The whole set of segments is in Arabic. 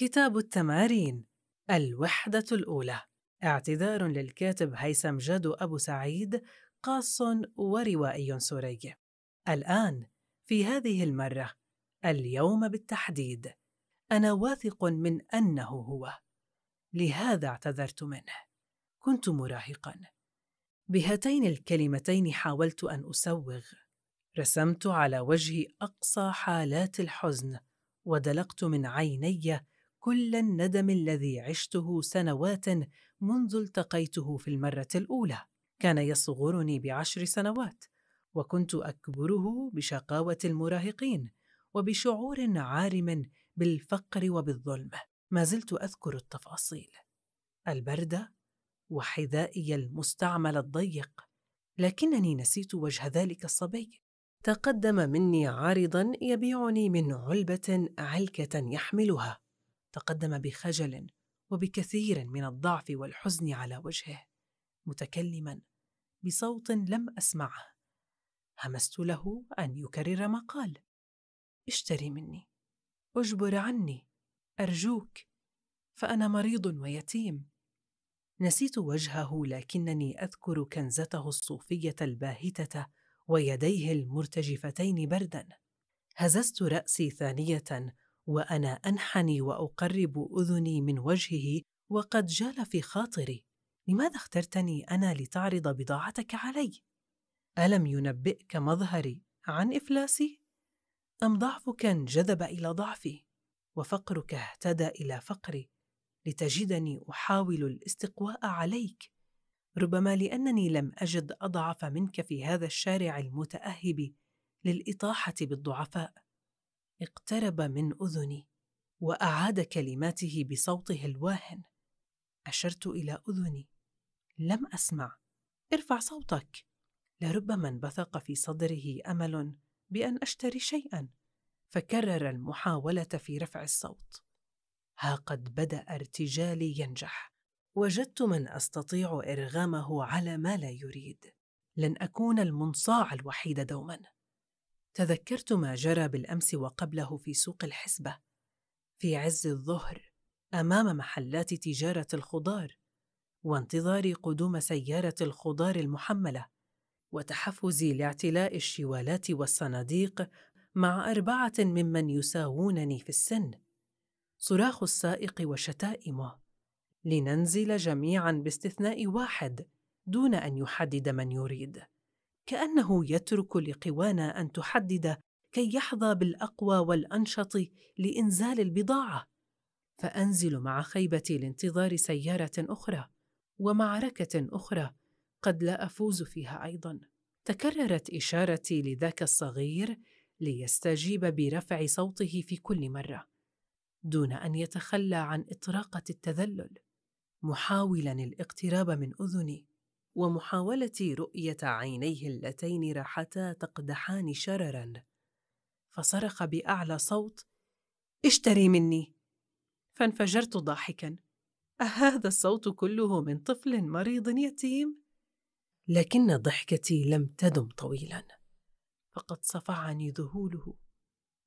كتاب التمارين الوحدة الأولى اعتذار للكاتب هيثم جادو أبو سعيد قاص وروائي سوري الآن في هذه المرة اليوم بالتحديد أنا واثق من أنه هو لهذا اعتذرت منه كنت مراهقا بهاتين الكلمتين حاولت أن أسوغ رسمت على وجهي أقصى حالات الحزن ودلقت من عيني كل الندم الذي عشته سنوات منذ التقيته في المره الاولى كان يصغرني بعشر سنوات وكنت اكبره بشقاوه المراهقين وبشعور عارم بالفقر وبالظلم ما زلت اذكر التفاصيل البرده وحذائي المستعمل الضيق لكنني نسيت وجه ذلك الصبي تقدم مني عارضا يبيعني من علبه علكه يحملها تقدم بخجل وبكثير من الضعف والحزن على وجهه متكلما بصوت لم اسمعه همست له ان يكرر ما قال اشتري مني اجبر عني ارجوك فانا مريض ويتيم نسيت وجهه لكنني اذكر كنزته الصوفيه الباهته ويديه المرتجفتين بردا هززت راسي ثانيه وانا انحني واقرب اذني من وجهه وقد جال في خاطري لماذا اخترتني انا لتعرض بضاعتك علي الم ينبئك مظهري عن افلاسي ام ضعفك انجذب الى ضعفي وفقرك اهتدى الى فقري لتجدني احاول الاستقواء عليك ربما لانني لم اجد اضعف منك في هذا الشارع المتاهب للاطاحه بالضعفاء اقترب من اذني واعاد كلماته بصوته الواهن اشرت الى اذني لم اسمع ارفع صوتك لربما انبثق في صدره امل بان اشتري شيئا فكرر المحاوله في رفع الصوت ها قد بدا ارتجالي ينجح وجدت من استطيع ارغامه على ما لا يريد لن اكون المنصاع الوحيد دوما تذكرت ما جرى بالامس وقبله في سوق الحسبه في عز الظهر امام محلات تجاره الخضار وانتظار قدوم سياره الخضار المحمله وتحفزي لاعتلاء الشوالات والصناديق مع اربعه ممن يساوونني في السن صراخ السائق وشتائمه لننزل جميعا باستثناء واحد دون ان يحدد من يريد كانه يترك لقوانا ان تحدد كي يحظى بالاقوى والانشط لانزال البضاعه فانزل مع خيبتي لانتظار سياره اخرى ومعركه اخرى قد لا افوز فيها ايضا تكررت اشارتي لذاك الصغير ليستجيب برفع صوته في كل مره دون ان يتخلى عن اطراقه التذلل محاولا الاقتراب من اذني ومحاولة رؤية عينيه اللتين راحتا تقدحان شررا فصرخ بأعلى صوت اشتري مني فانفجرت ضاحكا أهذا الصوت كله من طفل مريض يتيم؟ لكن ضحكتي لم تدم طويلا فقد صفعني ذهوله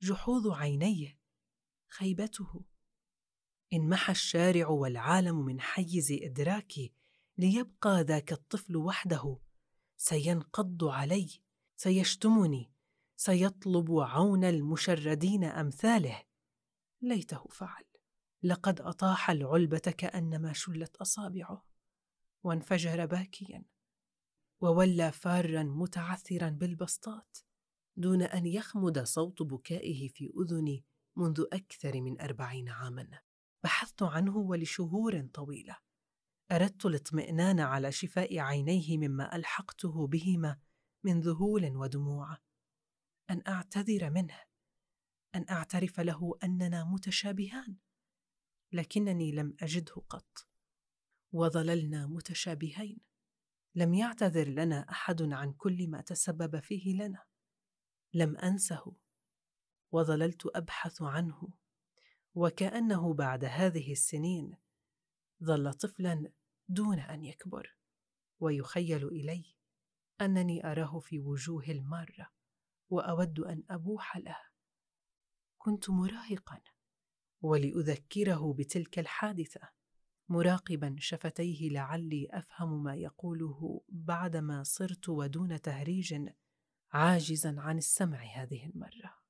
جحوظ عينيه خيبته انمحى الشارع والعالم من حيز إدراكي ليبقى ذاك الطفل وحده سينقض علي سيشتمني سيطلب عون المشردين امثاله ليته فعل لقد اطاح العلبه كانما شلت اصابعه وانفجر باكيا وولى فارا متعثرا بالبسطات دون ان يخمد صوت بكائه في اذني منذ اكثر من اربعين عاما بحثت عنه ولشهور طويله اردت الاطمئنان على شفاء عينيه مما الحقته بهما من ذهول ودموع ان اعتذر منه ان اعترف له اننا متشابهان لكنني لم اجده قط وظللنا متشابهين لم يعتذر لنا احد عن كل ما تسبب فيه لنا لم انسه وظللت ابحث عنه وكانه بعد هذه السنين ظل طفلا دون ان يكبر ويخيل الي انني اراه في وجوه الماره واود ان ابوح له كنت مراهقا ولاذكره بتلك الحادثه مراقبا شفتيه لعلي افهم ما يقوله بعدما صرت ودون تهريج عاجزا عن السمع هذه المره